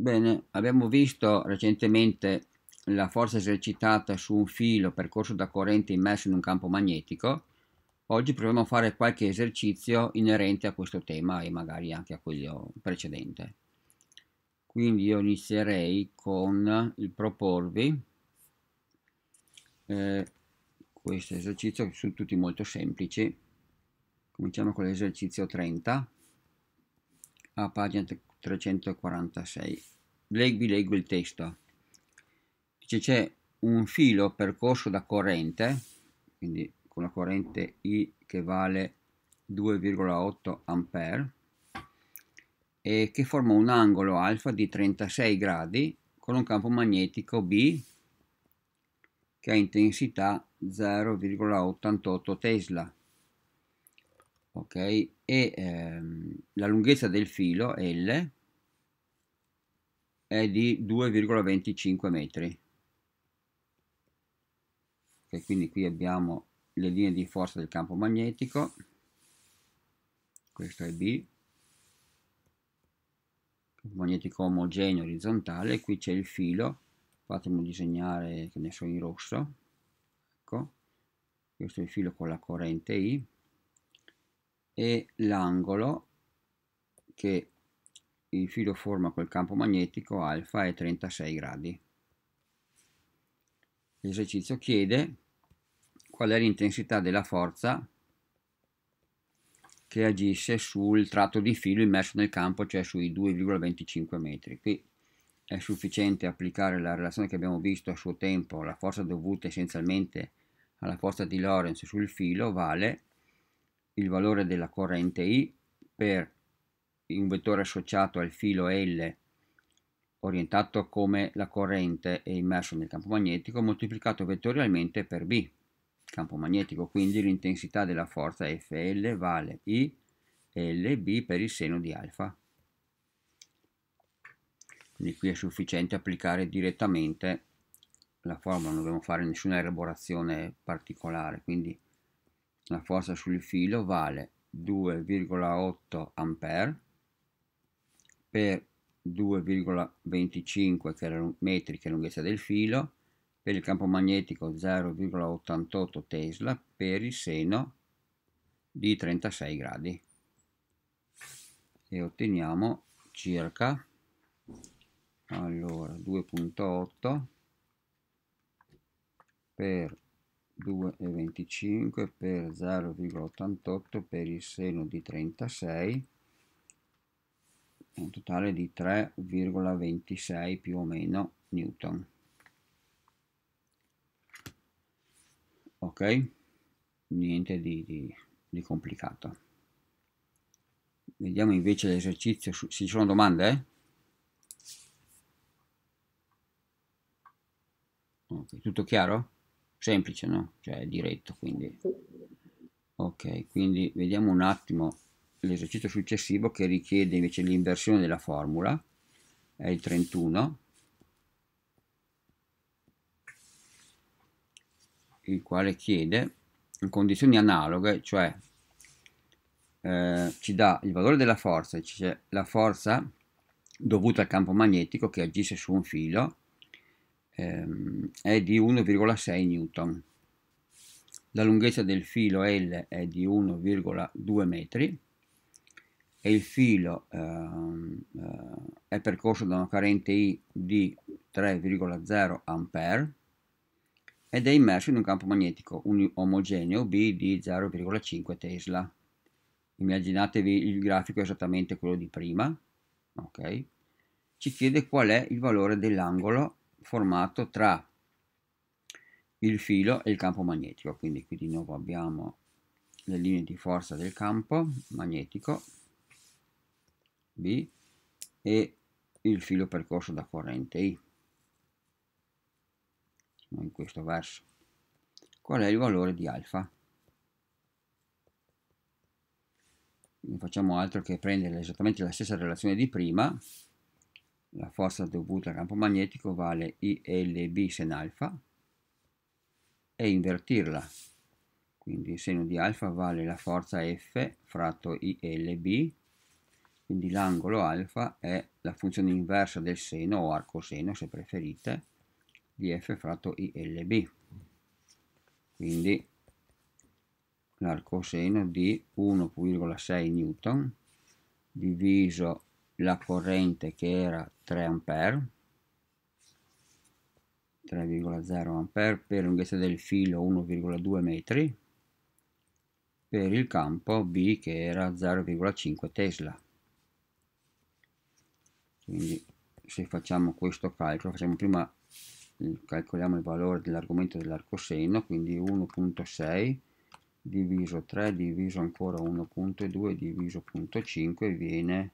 Bene, abbiamo visto recentemente la forza esercitata su un filo percorso da corrente immerso in un campo magnetico. Oggi proviamo a fare qualche esercizio inerente a questo tema e magari anche a quello precedente. Quindi io inizierei con il proporvi eh, questo esercizio che sono tutti molto semplici. Cominciamo con l'esercizio 30 a pagina 346. Legvi, leggo il testo. Dice c'è un filo percorso da corrente, quindi con la corrente I che vale 2,8 ampere, e che forma un angolo alfa di 36 gradi con un campo magnetico B che ha intensità 0,88 Tesla ok e ehm, la lunghezza del filo L è di 2,25 metri okay, quindi qui abbiamo le linee di forza del campo magnetico questo è B magnetico omogeneo orizzontale qui c'è il filo fatemi disegnare che ne so in rosso ecco questo è il filo con la corrente I e l'angolo che il filo forma col campo magnetico alfa è 36 gradi. L'esercizio chiede qual è l'intensità della forza che agisce sul tratto di filo immerso nel campo, cioè sui 2,25 metri. Qui è sufficiente applicare la relazione che abbiamo visto a suo tempo, la forza dovuta essenzialmente alla forza di Lorentz sul filo vale il valore della corrente I per un vettore associato al filo L orientato come la corrente è immerso nel campo magnetico moltiplicato vettorialmente per B, campo magnetico, quindi l'intensità della forza FL vale I LB per il seno di alfa. Quindi qui è sufficiente applicare direttamente la formula, non dobbiamo fare nessuna elaborazione particolare, quindi la forza sul filo vale 2,8 A per 2,25 metri che è lunghezza del filo, per il campo magnetico 0,88 Tesla, per il seno di 36 gradi e otteniamo circa allora 2.8 per 2,25 per 0,88 per il seno di 36 un totale di 3,26 più o meno newton ok niente di, di, di complicato vediamo invece l'esercizio se ci sono domande eh? tutto chiaro? semplice, no? Cioè diretto, quindi. Ok, quindi vediamo un attimo l'esercizio successivo che richiede invece l'inversione della formula, è il 31, il quale chiede in condizioni analoghe, cioè eh, ci dà il valore della forza, cioè la forza dovuta al campo magnetico che agisce su un filo ehm, è di 1,6 newton la lunghezza del filo L è di 1,2 metri e il filo ehm, eh, è percorso da una carente I di 3,0 ampere ed è immerso in un campo magnetico omogeneo B di 0,5 Tesla. Immaginatevi il grafico esattamente quello di prima, ok? Ci chiede qual è il valore dell'angolo formato tra il filo e il campo magnetico quindi qui di nuovo abbiamo le linee di forza del campo magnetico B e il filo percorso da corrente I in questo verso qual è il valore di alfa non facciamo altro che prendere esattamente la stessa relazione di prima la forza dovuta al campo magnetico vale ILB sen alfa e invertirla. Quindi il seno di alfa vale la forza F fratto ILB, quindi l'angolo alfa è la funzione inversa del seno o arcoseno se preferite di F fratto ILB. Quindi l'arcoseno di 1,6 newton diviso la corrente che era 3 A 3,0 A per lunghezza del filo 1,2 metri per il campo B che era 0,5 Tesla quindi se facciamo questo calcolo facciamo prima eh, calcoliamo il valore dell'argomento dell'arcoseno quindi 1.6 diviso 3 diviso ancora 1.2 diviso 0.5 viene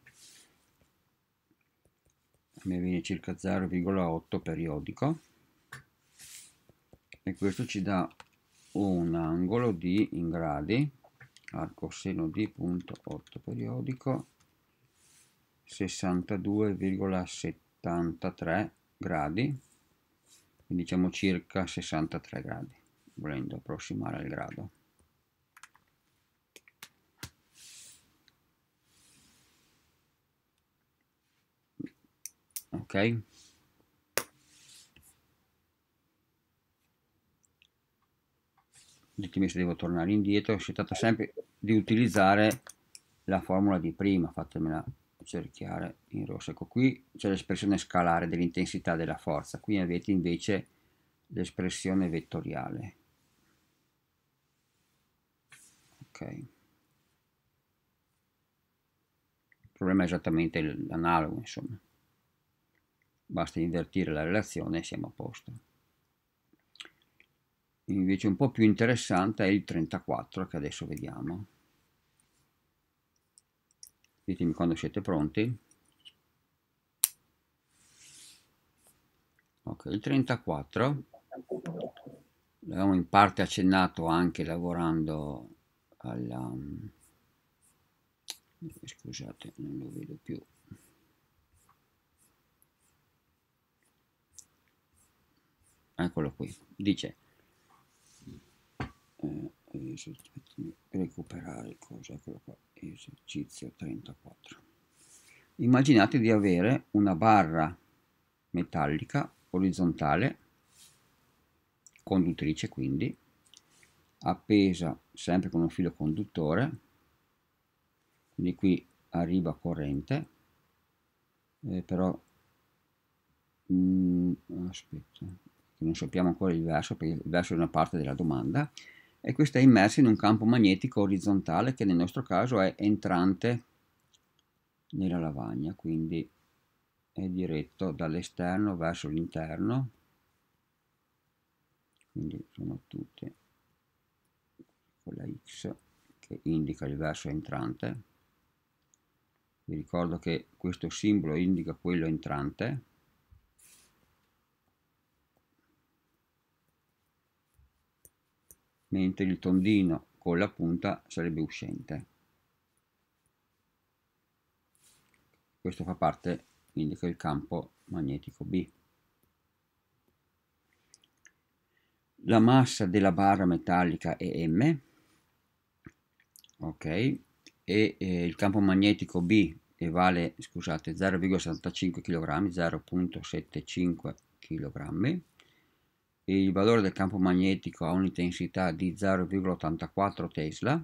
ne viene circa 0,8 periodico e questo ci dà un angolo di in gradi al coseno di punto 8 periodico 62,73 gradi quindi diciamo circa 63 gradi volendo approssimare il grado ok ditemi se devo tornare indietro si tratta sempre di utilizzare la formula di prima fatemela cerchiare in rosso ecco qui c'è l'espressione scalare dell'intensità della forza qui avete invece l'espressione vettoriale ok il problema è esattamente l'analogo insomma basta invertire la relazione e siamo a posto. Invece un po' più interessante è il 34 che adesso vediamo. Ditemi quando siete pronti. Ok, il 34 l'avevamo in parte accennato anche lavorando alla... scusate, non lo vedo più eccolo qui, dice eh, recuperare cosa, eccolo qua, esercizio 34. Immaginate di avere una barra metallica orizzontale, conduttrice quindi, appesa sempre con un filo conduttore, quindi qui arriva corrente, eh, però mh, mm, aspetta, che non sappiamo ancora il verso, perché il verso è una parte della domanda, e questa è immersa in un campo magnetico orizzontale che nel nostro caso è entrante nella lavagna, quindi è diretto dall'esterno verso l'interno, quindi sono tutte con la X che indica il verso entrante. Vi ricordo che questo simbolo indica quello entrante, mentre il tondino con la punta sarebbe uscente. Questo fa parte quindi del campo magnetico B. La massa della barra metallica è M, ok, e eh, il campo magnetico B vale, scusate, 0,75 kg, 0,75 kg il valore del campo magnetico ha un'intensità di 0,84 Tesla,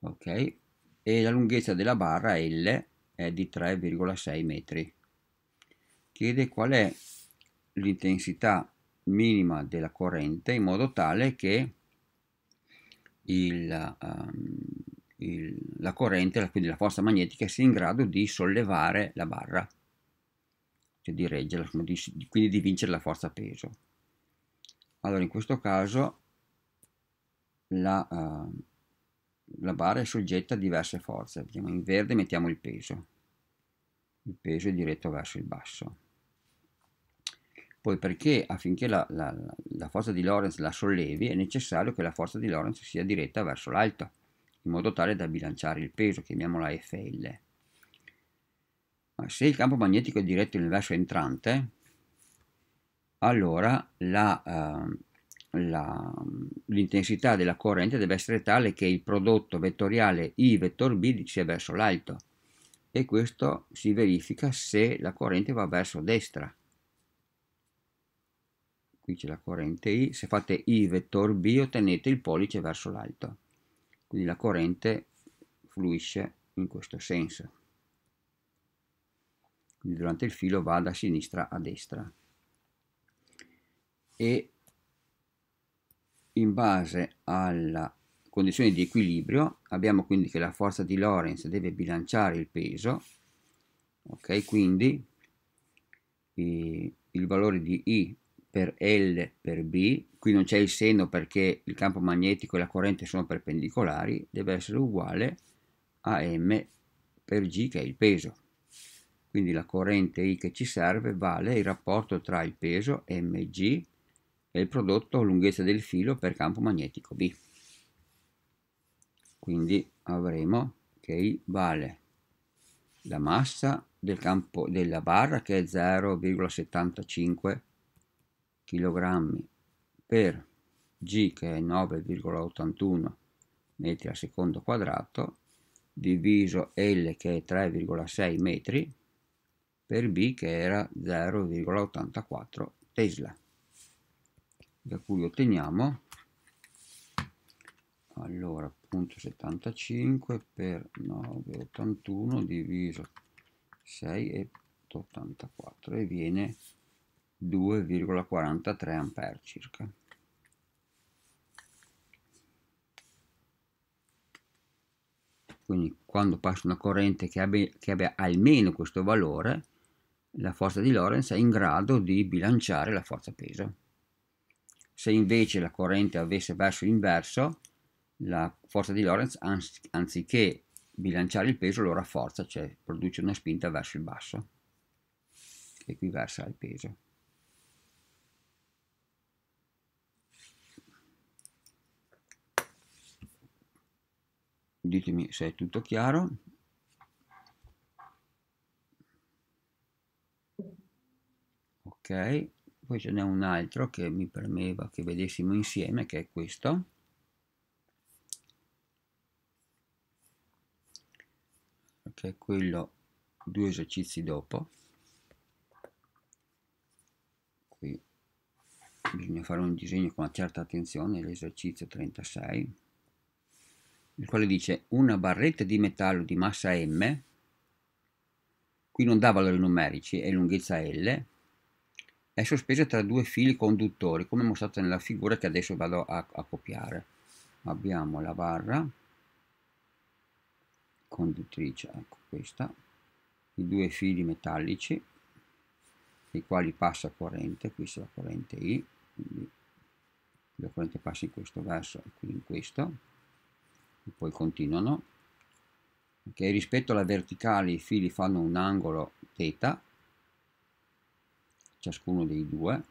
ok, e la lunghezza della barra L è di 3,6 metri. Chiede qual è l'intensità minima della corrente in modo tale che il, um, il, la corrente, quindi la forza magnetica, sia in grado di sollevare la barra cioè di reggere, quindi di vincere la forza peso. Allora in questo caso la, uh, la barra è soggetta a diverse forze, vediamo in verde mettiamo il peso, il peso è diretto verso il basso. Poi perché affinché la, la, la forza di Lorentz la sollevi è necessario che la forza di Lorentz sia diretta verso l'alto, in modo tale da bilanciare il peso, chiamiamola FL. Ma se il campo magnetico è diretto nel verso entrante, allora ehm, l'intensità eh, della corrente deve essere tale che il prodotto vettoriale I vettor B sia verso l'alto e questo si verifica se la corrente va verso destra. Qui c'è la corrente I, se fate I vettor B ottenete il pollice verso l'alto, quindi la corrente fluisce in questo senso quindi durante il filo va da sinistra a destra e in base alla condizione di equilibrio abbiamo quindi che la forza di Lorentz deve bilanciare il peso ok quindi eh, il valore di I per L per B qui non c'è il seno perché il campo magnetico e la corrente sono perpendicolari deve essere uguale a M per G che è il peso quindi la corrente I che ci serve vale il rapporto tra il peso mg e il prodotto lunghezza del filo per campo magnetico B. Quindi avremo che I vale la massa del campo della barra che è 0,75 kg per g che è 9,81 metri al secondo quadrato diviso l che è 3,6 metri per B che era 0,84 Tesla da cui otteniamo allora 0,75 per 9,81 diviso 6,84 e viene 2,43 ampere circa quindi quando passa una corrente che abbia, che abbia almeno questo valore la forza di Lorentz è in grado di bilanciare la forza peso. Se invece la corrente avesse verso l'inverso, la forza di Lorentz anziché bilanciare il peso lo rafforza, cioè produce una spinta verso il basso, che versa il peso. Ditemi se è tutto chiaro. ok poi ce n'è un altro che mi premeva che vedessimo insieme che è questo che è quello due esercizi dopo qui bisogna fare un disegno con una certa attenzione l'esercizio 36 il quale dice una barretta di metallo di massa m qui non dà valori numerici è lunghezza l è sospesa tra due fili conduttori, come mostrato nella figura che adesso vado a, a copiare. Abbiamo la barra conduttrice, ecco questa, i due fili metallici, i quali passa corrente, qui c'è la corrente I, quindi la corrente passa in questo verso e qui in questo, e poi continuano. Okay, rispetto alla verticale i fili fanno un angolo θ, ciascuno dei due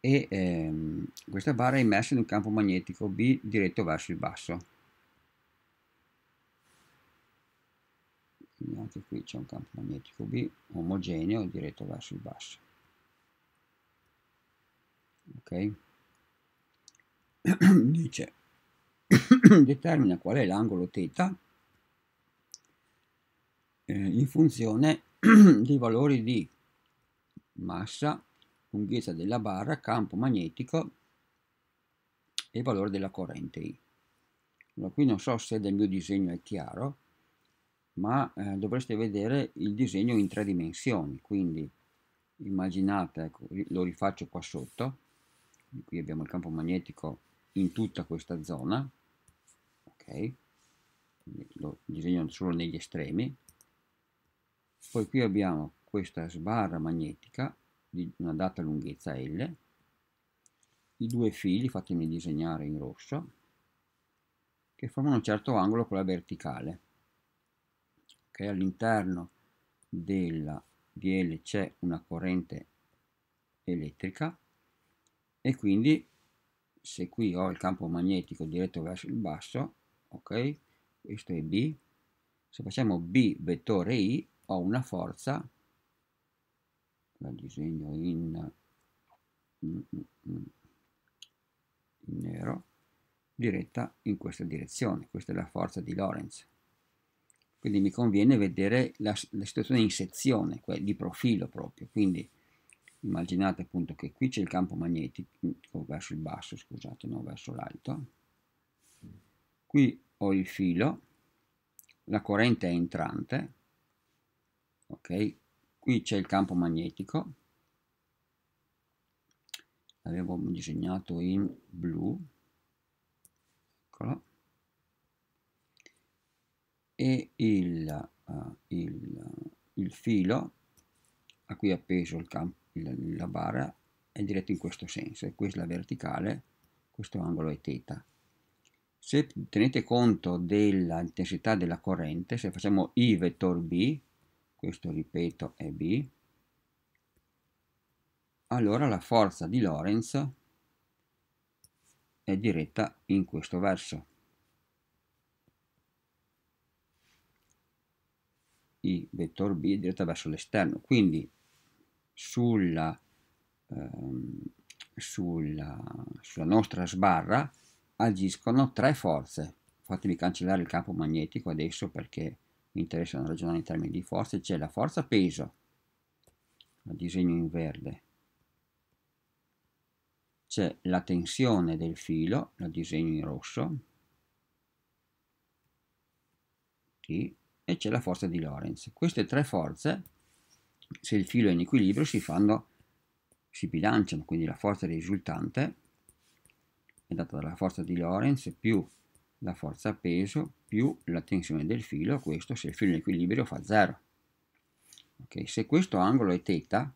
e ehm, questa barra è immersa in un campo magnetico B diretto verso il basso quindi anche qui c'è un campo magnetico B omogeneo diretto verso il basso ok dice determina qual è l'angolo θ eh, in funzione dei valori di massa, lunghezza della barra, campo magnetico e valore della corrente I. Allora, qui non so se del mio disegno è chiaro, ma eh, dovreste vedere il disegno in tre dimensioni, quindi immaginate, ecco, lo rifaccio qua sotto, qui abbiamo il campo magnetico in tutta questa zona, ok? Lo disegno solo negli estremi, poi qui abbiamo questa sbarra magnetica di una data lunghezza L, i due fili, fatemi disegnare in rosso, che formano un certo angolo con la verticale, che all'interno della di c'è una corrente elettrica e quindi se qui ho il campo magnetico diretto verso il basso, ok, questo è B, se facciamo B vettore I ho una forza, la disegno in, mm, mm, mm, in, nero, diretta in questa direzione, questa è la forza di Lorentz. Quindi mi conviene vedere la, la situazione in sezione, di profilo proprio, quindi immaginate appunto che qui c'è il campo magnetico verso il basso, scusate, non verso l'alto. Qui ho il filo, la corrente è entrante, ok qui c'è il campo magnetico l'avevo disegnato in blu eccolo e il, uh, il, il, filo a cui è appeso il campo, il, la barra è diretto in questo senso e questa è la verticale questo angolo è θ se tenete conto dell'intensità della corrente se facciamo I vettore B questo ripeto è B, allora la forza di Lorentz è diretta in questo verso. I vettor B è diretta verso l'esterno, quindi sulla, ehm, sulla, sulla nostra sbarra agiscono tre forze. Fatemi cancellare il campo magnetico adesso perché mi interessano ragionare in termini di forza, c'è la forza peso, la disegno in verde, c'è la tensione del filo, la disegno in rosso, T, e c'è la forza di Lorentz. Queste tre forze, se il filo è in equilibrio, si fanno, si bilanciano, quindi la forza risultante è data dalla forza di Lorentz più la forza peso più la tensione del filo, questo se il filo è in equilibrio fa 0. Okay, se questo angolo è θ,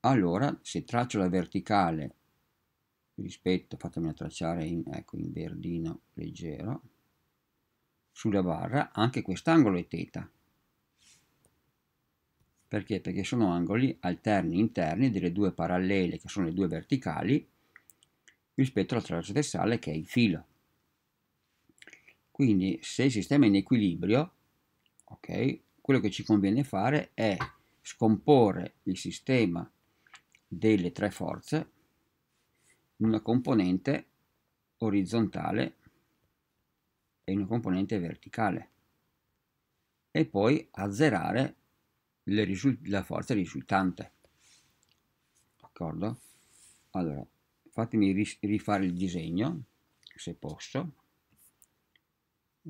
allora se traccio la verticale rispetto, fatemela tracciare in, ecco, in verdino leggero, sulla barra anche quest'angolo è θ. Perché? Perché sono angoli alterni interni delle due parallele che sono le due verticali rispetto alla traccia dorsale che è il filo. Quindi se il sistema è in equilibrio, okay, quello che ci conviene fare è scomporre il sistema delle tre forze in una componente orizzontale e una componente verticale e poi azzerare la forza risultante. D'accordo? Allora, fatemi rifare il disegno, se posso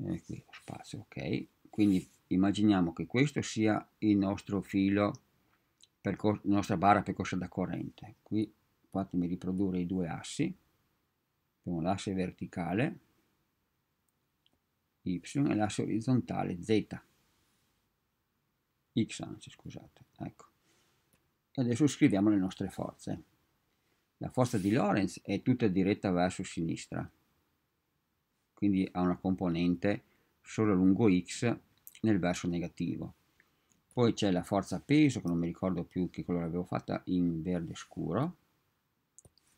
eh, qui lo spazio ok quindi immaginiamo che questo sia il nostro filo la nostra barra percorsa da corrente qui fatemi riprodurre i due assi abbiamo l'asse verticale y e l'asse orizzontale z x anzi scusate ecco e adesso scriviamo le nostre forze la forza di Lorentz è tutta diretta verso sinistra quindi ha una componente solo lungo x nel verso negativo. Poi c'è la forza peso, che non mi ricordo più che colore avevo fatta, in verde scuro,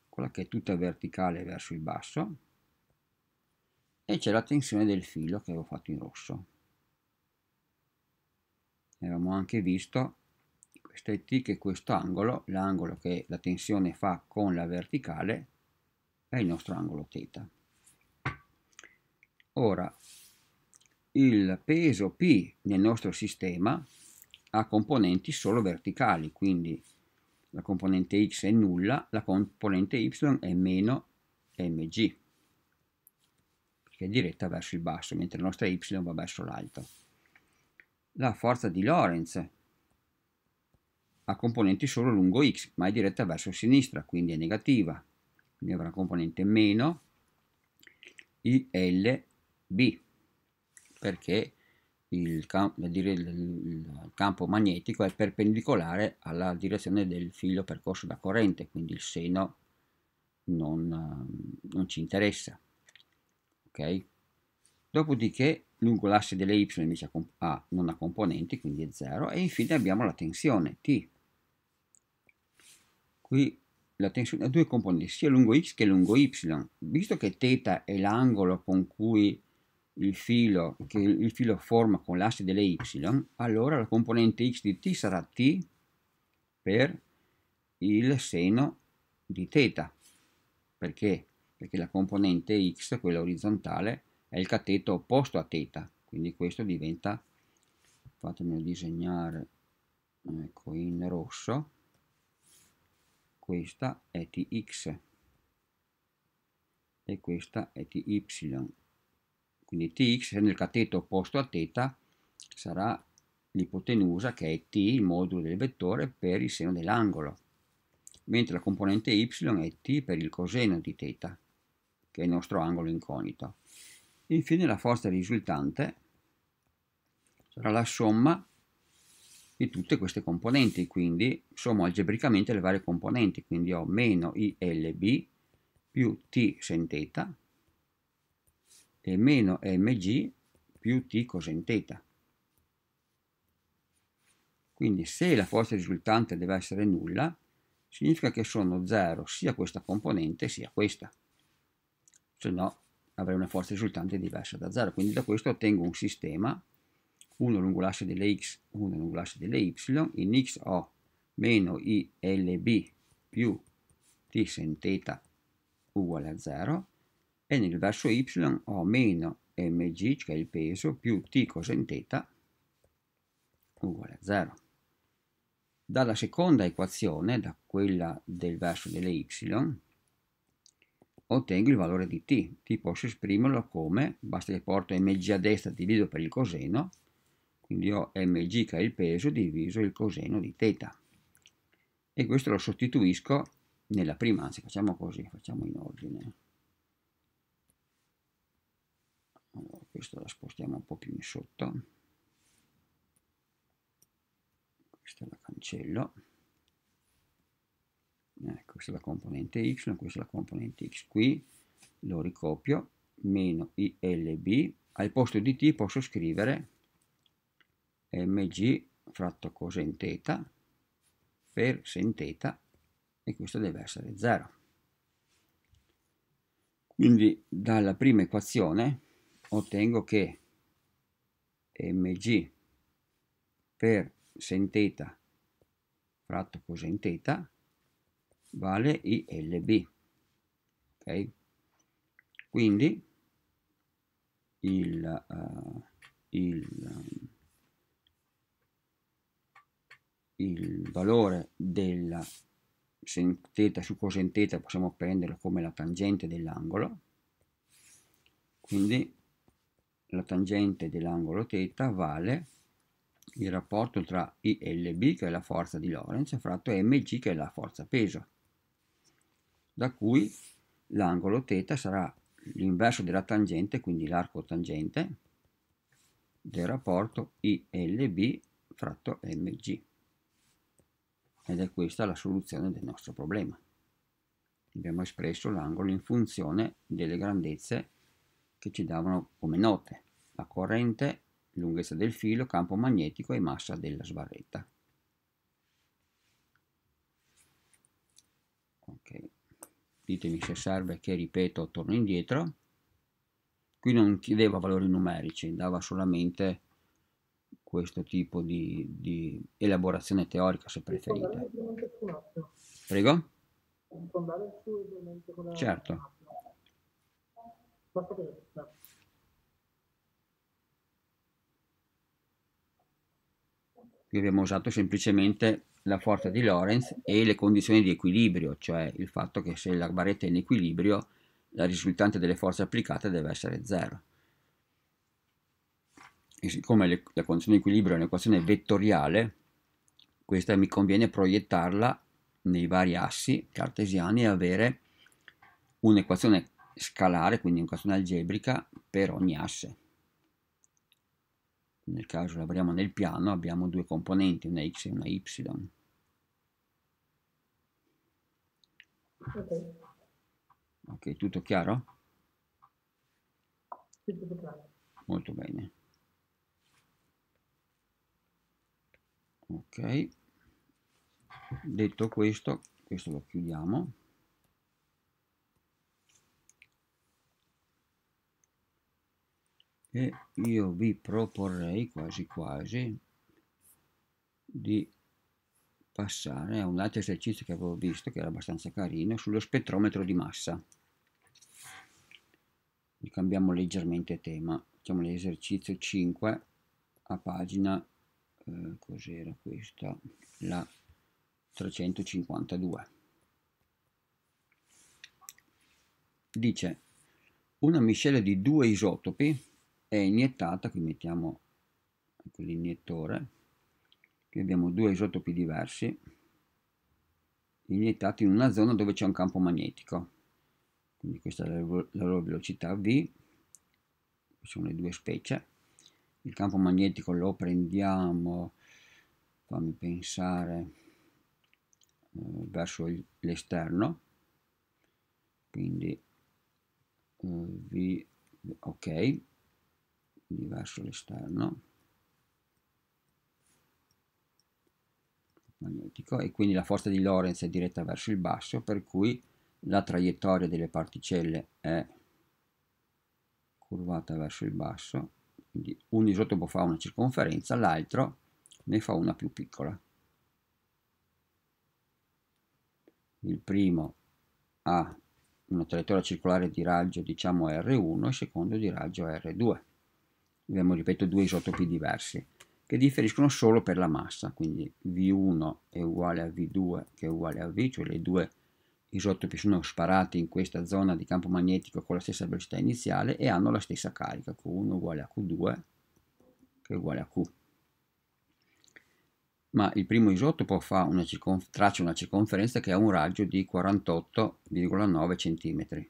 quella che è tutta verticale verso il basso, e c'è la tensione del filo che avevo fatto in rosso. Abbiamo anche visto queste t che questo angolo, l'angolo che la tensione fa con la verticale, è il nostro angolo θ. Ora, il peso P nel nostro sistema ha componenti solo verticali, quindi la componente x è nulla, la componente y è meno mg, che è diretta verso il basso, mentre la nostra y va verso l'alto. La forza di Lorentz ha componenti solo lungo x, ma è diretta verso sinistra, quindi è negativa, quindi avrà componente meno il B perché il, il, campo magnetico è perpendicolare alla direzione del filo percorso da corrente, quindi il seno non, non ci interessa. Ok? Dopodiché lungo l'asse delle y invece ha, non ha componenti, quindi è 0, e infine abbiamo la tensione T. Qui la tensione ha due componenti, sia lungo x che lungo y. Visto che θ è l'angolo con cui il filo che il filo forma con l'asse delle y, allora la componente x di t sarà t per il seno di teta. Perché? Perché la componente x, quella orizzontale, è il cateto opposto a teta. quindi questo diventa, fatemelo disegnare, ecco in rosso, questa è tx e questa è ty quindi Tx, nel cateto opposto a θ, sarà l'ipotenusa che è t, il modulo del vettore, per il seno dell'angolo, mentre la componente y è t per il coseno di θ, che è il nostro angolo incognito. Infine la forza risultante sarà la somma di tutte queste componenti, quindi sommo algebricamente le varie componenti, quindi ho meno ILB più T sin teta, e meno mg più t cosen θ. Quindi se la forza risultante deve essere nulla, significa che sono zero sia questa componente sia questa. Se no avrei una forza risultante diversa da zero. Quindi da questo ottengo un sistema, uno lungo l'asse delle x, uno lungo l'asse delle y, in x ho meno ilb più t sen θ uguale a 0, e nel verso y ho meno mg, cioè il peso, più t coseno θ uguale a 0. Dalla seconda equazione, da quella del verso delle y, ottengo il valore di t. t posso esprimerlo come, basta che porto mg a destra divido per il coseno, quindi ho mg che è il peso diviso il coseno di teta. E questo lo sostituisco nella prima, anzi facciamo così, facciamo in ordine. questo la spostiamo un po' più in sotto questa la cancello ecco, questa è la componente x questa è la componente x qui lo ricopio meno ilb al posto di t posso scrivere mg fratto coseno teta per sen θ e questo deve essere 0 quindi dalla prima equazione ottengo che mg per senteta fratto teta vale ILB. Ok? Quindi il, uh, il, il valore della senteta su teta possiamo prenderlo come la tangente dell'angolo, quindi la tangente dell'angolo θ vale il rapporto tra ILB, che è la forza di Lorentz, fratto mg, che è la forza peso, da cui l'angolo θ sarà l'inverso della tangente, quindi l'arco tangente, del rapporto ILB fratto mg. Ed è questa la soluzione del nostro problema. Abbiamo espresso l'angolo in funzione delle grandezze che ci davano come note la corrente, lunghezza del filo, campo magnetico e massa della sbarretta. Okay. Ditemi se serve che ripeto, torno indietro. Qui non chiedeva valori numerici, dava solamente questo tipo di, di elaborazione teorica se preferite. Prego? Certo scoperta qui abbiamo usato semplicemente la forza di Lorentz e le condizioni di equilibrio, cioè il fatto che se la baretta è in equilibrio la risultante delle forze applicate deve essere 0. E siccome le, la condizione di equilibrio è un'equazione vettoriale, questa mi conviene proiettarla nei vari assi cartesiani e avere un'equazione scalare, quindi un'equazione algebrica per ogni asse. Nel caso lavoriamo nel piano abbiamo due componenti, una x e una y. Ok, tutto chiaro? Tutto chiaro. Molto bene. Ok, detto questo, questo lo chiudiamo. e io vi proporrei quasi quasi di passare a un altro esercizio che avevo visto che era abbastanza carino sullo spettrometro di massa cambiamo leggermente tema facciamo l'esercizio 5 a pagina eh, cos'era questa la 352 dice una miscela di due isotopi è iniettata, qui mettiamo l'iniettore, qui abbiamo due isotopi diversi, iniettati in una zona dove c'è un campo magnetico, quindi questa è la, la loro velocità V, sono le due specie, il campo magnetico lo prendiamo, fammi pensare, eh, verso l'esterno, quindi eh, V, ok, quindi verso l'esterno magnetico e quindi la forza di Lorentz è diretta verso il basso per cui la traiettoria delle particelle è curvata verso il basso quindi un isotopo fa una circonferenza l'altro ne fa una più piccola il primo ha una traiettoria circolare di raggio diciamo R1 e il secondo di raggio R2 abbiamo ripeto due isotopi diversi che differiscono solo per la massa, quindi V1 è uguale a V2 che è uguale a V, cioè le due isotopi sono sparati in questa zona di campo magnetico con la stessa velocità iniziale e hanno la stessa carica, Q1 uguale a Q2 che è uguale a Q. Ma il primo isotopo una traccia una circonferenza che ha un raggio di 48,9 cm.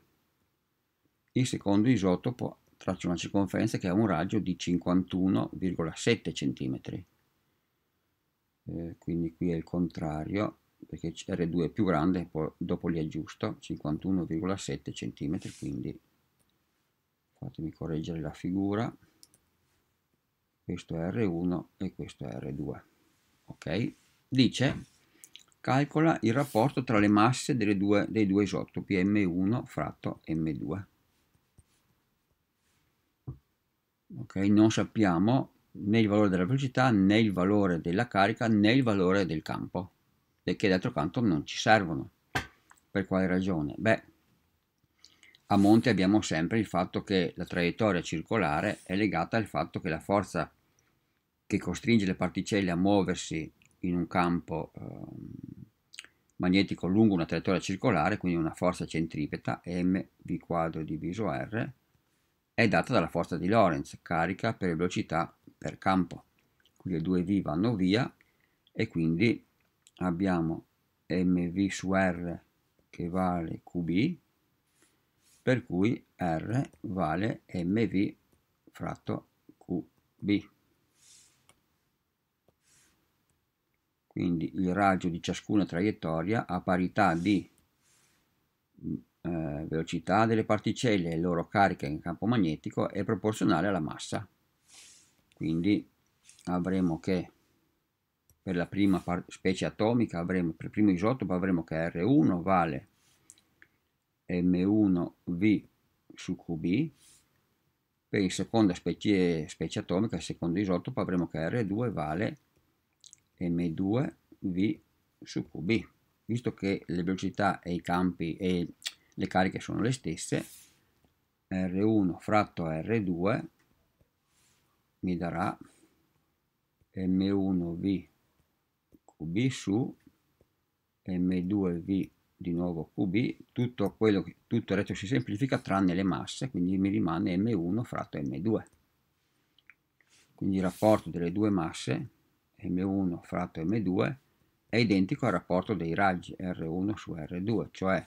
Il secondo isotopo traccio una circonferenza che ha un raggio di 51,7 cm. Eh, quindi qui è il contrario, perché R2 è più grande, poi dopo li aggiusto, 51,7 cm, quindi fatemi correggere la figura, questo è R1 e questo è R2. Ok? Dice, calcola il rapporto tra le masse delle due, dei due isotopi M1 fratto M2. okay? non sappiamo né il valore della velocità né il valore della carica né il valore del campo e che d'altro canto non ci servono per quale ragione? beh a monte abbiamo sempre il fatto che la traiettoria circolare è legata al fatto che la forza che costringe le particelle a muoversi in un campo eh, magnetico lungo una traiettoria circolare, quindi una forza centripeta, mv quadro diviso r, è data dalla forza di Lorentz, carica per velocità per campo. Quindi le 2V vanno via e quindi abbiamo mv su r che vale qb, per cui r vale mv fratto qb. Quindi il raggio di ciascuna traiettoria a parità di eh, velocità delle particelle e il loro carica in campo magnetico è proporzionale alla massa. Quindi avremo che per la prima specie atomica, avremo, per il primo isotopo avremo che R1 vale M1V su QB, per la seconda specie, specie atomica, il secondo isotopo avremo che R2 vale M2V su QB, visto che le velocità e i campi e le cariche sono le stesse, R1 fratto R2 mi darà M1V QB su M2V di nuovo QB, tutto, quello che, tutto il resto si semplifica tranne le masse, quindi mi rimane M1 fratto M2. Quindi il rapporto delle due masse, M1 fratto M2, è identico al rapporto dei raggi R1 su R2, cioè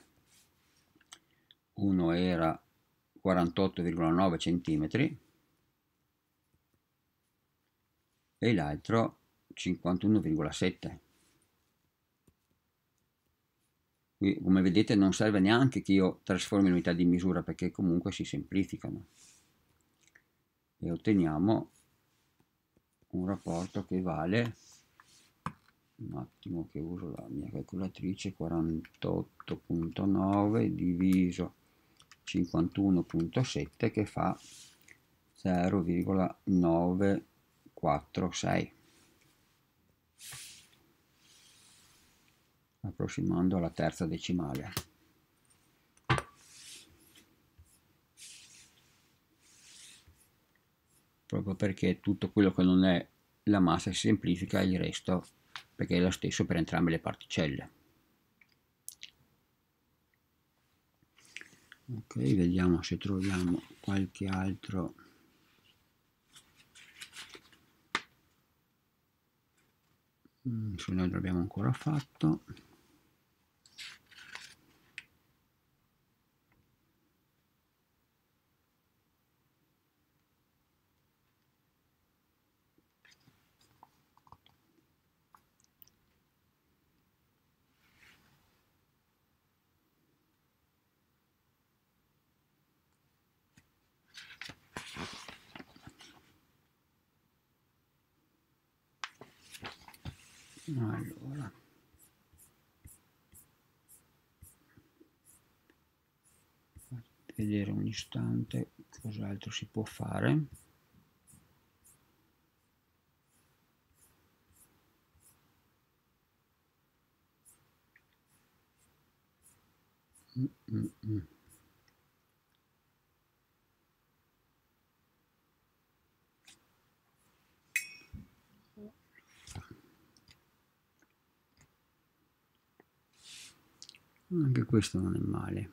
uno era 48,9 cm e l'altro 51,7 qui come vedete non serve neanche che io trasformi l'unità di misura perché comunque si semplificano e otteniamo un rapporto che vale un attimo che uso la mia calcolatrice 48.9 diviso 51.7 che fa 0,946 approssimando alla terza decimale proprio perché tutto quello che non è la massa si semplifica il resto perché è lo stesso per entrambe le particelle ok vediamo se troviamo qualche altro mm, se noi l'abbiamo ancora fatto allora vedere un istante cos'altro si può fare mm, -mm, -mm. questo non è male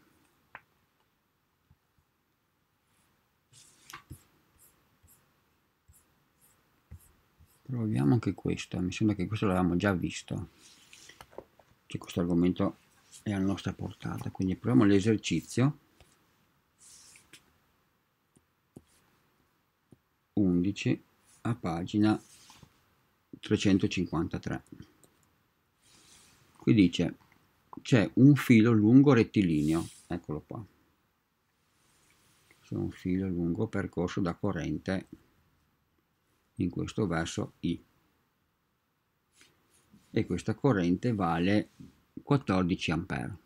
proviamo anche questo mi sembra che questo l'avevamo già visto che questo argomento è a nostra portata quindi proviamo l'esercizio 11 a pagina 353 qui dice c'è un filo lungo rettilineo, eccolo qua, c'è un filo lungo percorso da corrente in questo verso I e questa corrente vale 14 ampere.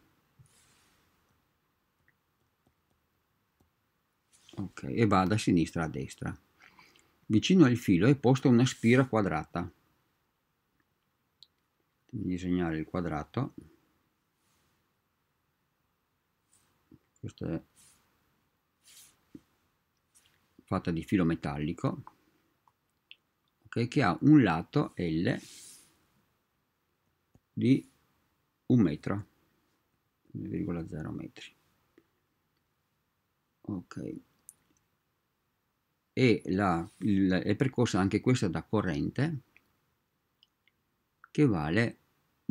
Ok, e va da sinistra a destra. Vicino al filo è posta una spira quadrata. Devi disegnare il quadrato questa è fatta di filo metallico okay, che ha un lato L di un metro 1,0 metri ok e la, il, è percorsa anche questa da corrente che vale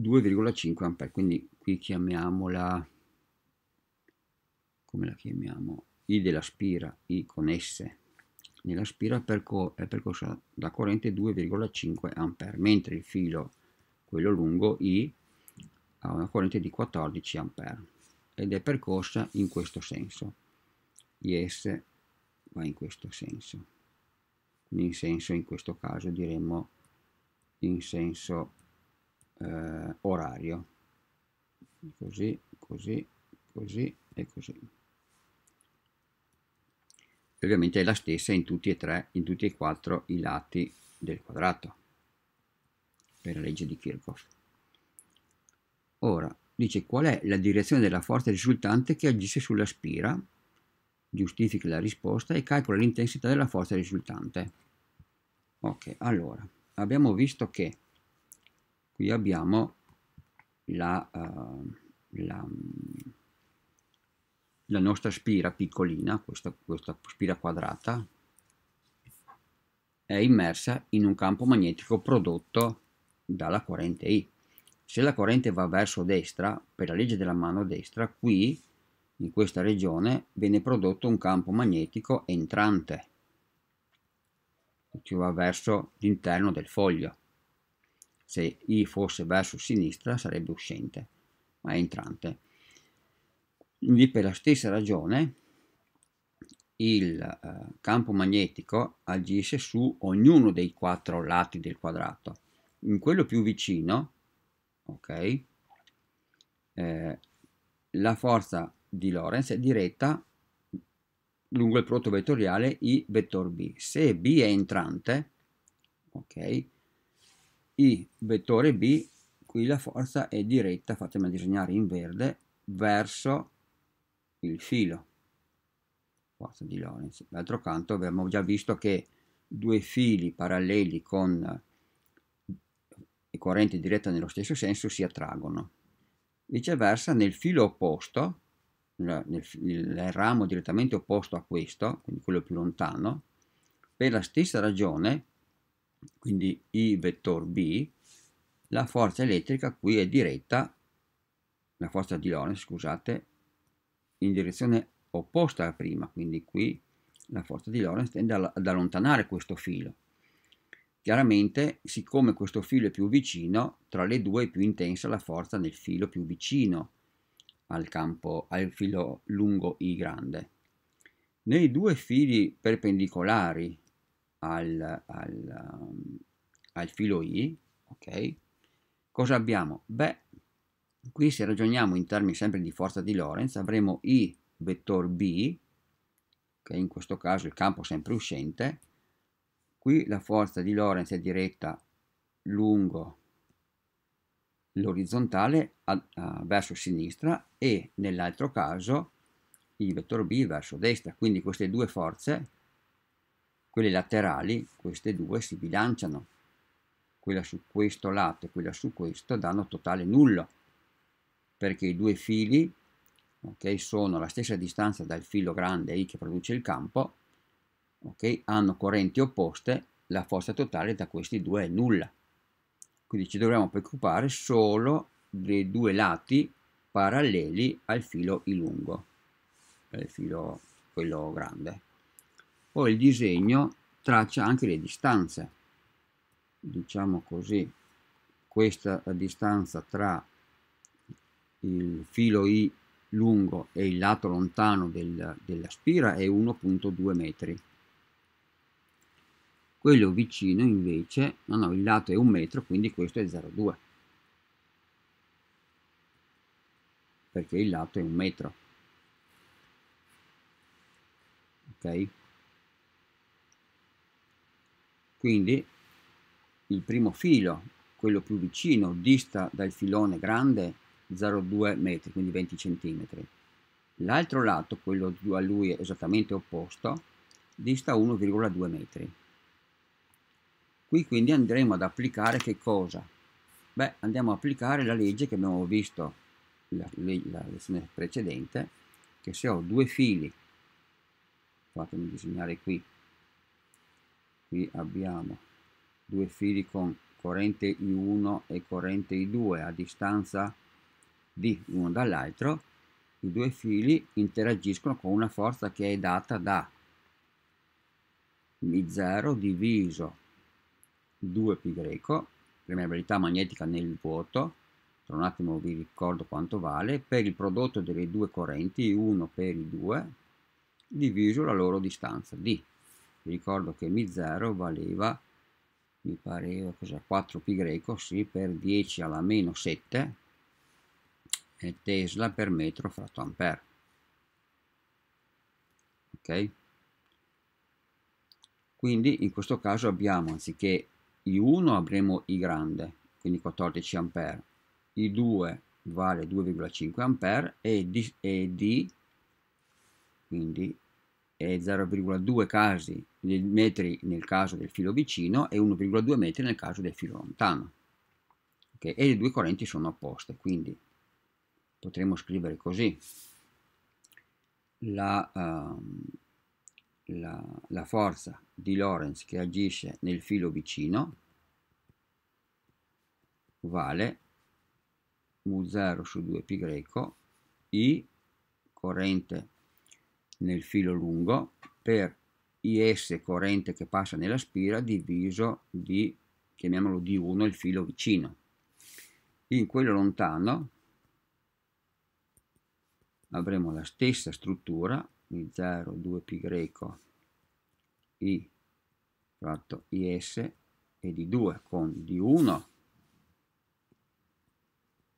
2,5 ampere quindi qui chiamiamola come la chiamiamo, I della spira, I con S nella spira percor è percorsa da corrente 2,5 A, mentre il filo, quello lungo, I, ha una corrente di 14 A ed è percorsa in questo senso. IS va in questo senso. in senso, in questo caso, diremmo in senso eh, orario. Così, così, così e così. E ovviamente è la stessa in tutti e tre, in tutti e quattro i lati del quadrato, per la legge di Kirchhoff. Ora, dice qual è la direzione della forza risultante che agisce sulla spira, giustifica la risposta e calcola l'intensità della forza risultante. Ok, allora, abbiamo visto che qui abbiamo la, uh, la la nostra spira piccolina, questa, questa spira quadrata, è immersa in un campo magnetico prodotto dalla corrente I. Se la corrente va verso destra, per la legge della mano destra, qui, in questa regione, viene prodotto un campo magnetico entrante, che va verso l'interno del foglio. Se I fosse verso sinistra sarebbe uscente, ma è entrante quindi per la stessa ragione il eh, campo magnetico agisce su ognuno dei quattro lati del quadrato. In quello più vicino, ok, eh, la forza di Lorentz è diretta lungo il prodotto vettoriale I vettor B. Se B è entrante, ok, I vettore B, qui la forza è diretta, fatemi disegnare in verde, verso il filo forza di Lorentz. D'altro canto abbiamo già visto che due fili paralleli con eh, corrente diretta nello stesso senso si attraggono. Viceversa nel filo opposto, nel, nel, nel ramo direttamente opposto a questo, quindi quello più lontano, per la stessa ragione, quindi I vettore B, la forza elettrica qui è diretta, la forza di Lorentz, scusate, in direzione opposta alla prima, quindi qui la forza di Lorentz tende ad allontanare questo filo. Chiaramente, siccome questo filo è più vicino, tra le due è più intensa la forza nel filo più vicino al campo, al filo lungo I grande. Nei due fili perpendicolari al, al, um, al filo I, ok, cosa abbiamo? Beh, Qui se ragioniamo in termini sempre di forza di Lorentz avremo I vettore B, che in questo caso è il campo sempre uscente, qui la forza di Lorentz è diretta lungo l'orizzontale verso sinistra e nell'altro caso il vettore B verso destra, quindi queste due forze, quelle laterali, queste due si bilanciano, quella su questo lato e quella su questo danno totale nullo, perché i due fili okay, sono la stessa distanza dal filo grande I che produce il campo, okay, hanno correnti opposte, la forza totale da questi due è nulla. Quindi ci dovremmo preoccupare solo dei due lati paralleli al filo I lungo, il filo quello grande. Poi il disegno traccia anche le distanze, diciamo così, questa distanza tra il filo I lungo e il lato lontano del, della spira è 1.2 metri. Quello vicino invece, no no, il lato è 1 metro, quindi questo è 0,2. Perché il lato è 1 metro. Ok? Quindi il primo filo, quello più vicino, dista dal filone grande 0,2 metri, quindi 20 centimetri. L'altro lato, quello a lui esattamente opposto, dista 1,2 metri. Qui quindi andremo ad applicare che cosa? Beh, andiamo ad applicare la legge che abbiamo visto la, la lezione precedente, che se ho due fili, fatemi disegnare qui, qui abbiamo due fili con corrente I1 e corrente I2 a distanza D uno dall'altro, i due fili interagiscono con una forza che è data da μ0 diviso 2π, permeabilità magnetica nel vuoto, tra un attimo vi ricordo quanto vale, per il prodotto delle due correnti, 1 per i 2, diviso la loro distanza, d. Vi ricordo che μ0 valeva, mi pareva, 4π, sì, per 10 alla meno 7, è tesla per metro fratto ampere ok quindi in questo caso abbiamo anziché i1 avremo i grande quindi 14 ampere i2 vale 2,5 ampere e d, e d quindi è 0,2 casi metri nel caso del filo vicino e 1,2 metri nel caso del filo lontano okay? e le due correnti sono opposte quindi potremmo scrivere così. La, um, la, la forza di Lorentz che agisce nel filo vicino vale mu0 su 2π i corrente nel filo lungo per is corrente che passa nella spira diviso di chiamiamolo d1 il filo vicino in quello lontano avremo la stessa struttura, di 0, 2π i fratto is e di 2 con di 1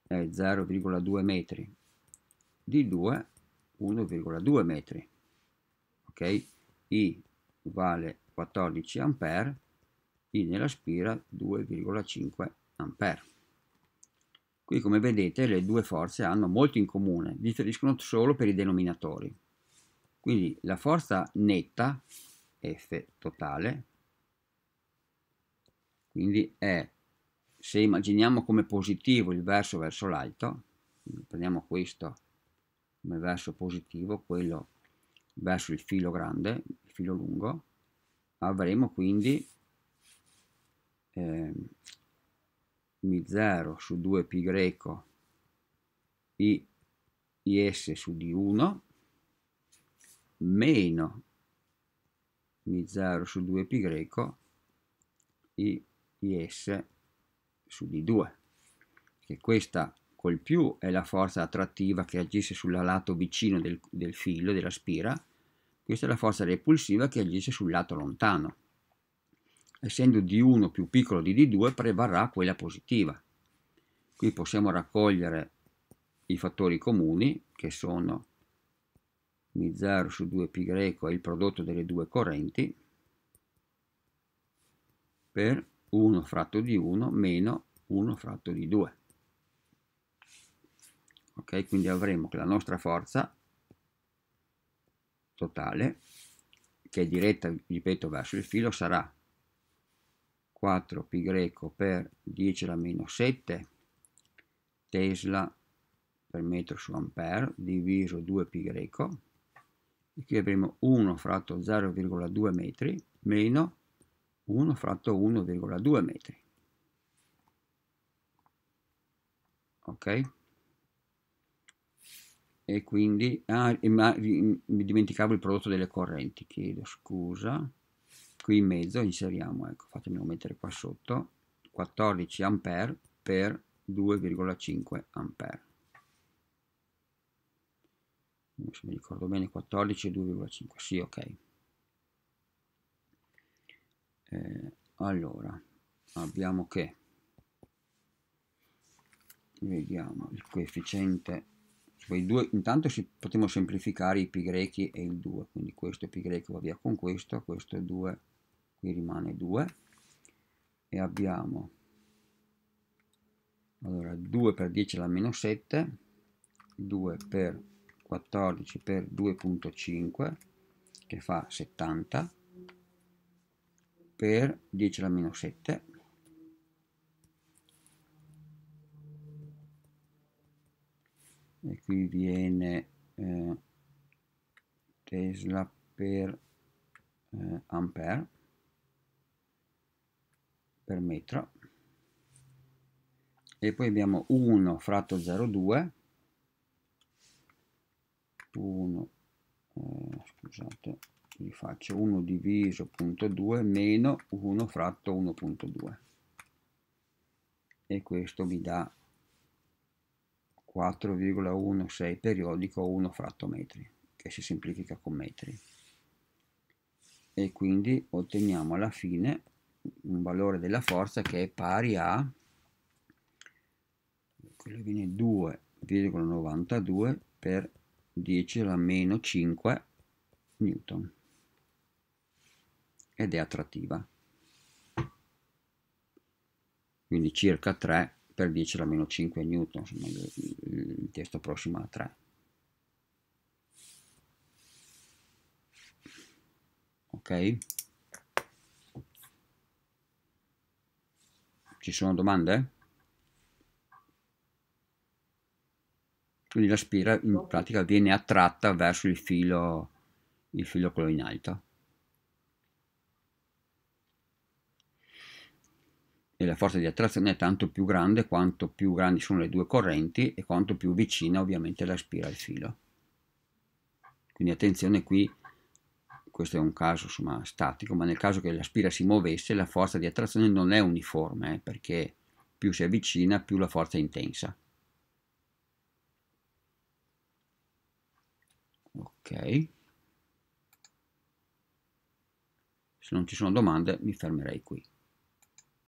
è 0,2 metri, di 2 1,2 metri, ok? I vale 14 ampere, I nella spira 2,5 ampere. Qui come vedete le due forze hanno molto in comune, differiscono solo per i denominatori. Quindi la forza netta, F totale, quindi è, se immaginiamo come positivo il verso verso l'alto, prendiamo questo come verso positivo, quello verso il filo grande, il filo lungo, avremo quindi eh, mi 0 su 2π greco i is su d1 meno mi 0 su 2π greco i is su d2 che questa col più è la forza attrattiva che agisce sul lato vicino del, del filo della spira questa è la forza repulsiva che agisce sul lato lontano essendo D1 più piccolo di D2 prevarrà quella positiva. Qui possiamo raccogliere i fattori comuni che sono μ0 su 2π è il prodotto delle due correnti per 1 fratto di 1 meno 1 fratto di 2. Ok, quindi avremo che la nostra forza totale, che è diretta, ripeto, verso il filo, sarà 4π per 10 alla meno 7 Tesla per metro su ampere diviso 2π e qui avremo 1 fratto 0,2 metri meno 1 fratto 1,2 metri ok e quindi ah, ma, mi dimenticavo il prodotto delle correnti chiedo scusa qui in mezzo inseriamo, ecco, fatemi mettere qua sotto, 14 ampere per 2,5 ampere. Se mi ricordo bene, 14 e 2,5, sì, ok. Eh, allora, abbiamo che, vediamo il coefficiente, i due, intanto si, potremmo semplificare i pi grechi e il 2, quindi questo è pi greco va via con questo, questo è 2 qui rimane 2 e abbiamo allora 2 per 10 alla meno 7 2 per 14 per 2.5 che fa 70 per 10 alla meno 7 e qui viene eh, Tesla per eh, ampere per metro e poi abbiamo 1 fratto 0,2 1 eh, scusate faccio 1 diviso punto 2 meno 1 fratto 1.2 e questo mi dà 4,16 periodico 1 fratto metri che si semplifica con metri e quindi otteniamo alla fine un valore della forza che è pari a 2,92 per 10 alla meno 5 newton ed è attrattiva quindi circa 3 per 10 alla meno 5 newton insomma il, il testo prossimo a 3 ok Ci sono domande? Quindi la spira in pratica viene attratta verso il filo, il filo quello in alto. E la forza di attrazione è tanto più grande quanto più grandi sono le due correnti e quanto più vicina ovviamente la spira al filo. Quindi attenzione qui questo è un caso insomma, statico, ma nel caso che la spira si muovesse la forza di attrazione non è uniforme, eh, perché più si avvicina più la forza è intensa. Ok. Se non ci sono domande mi fermerei qui.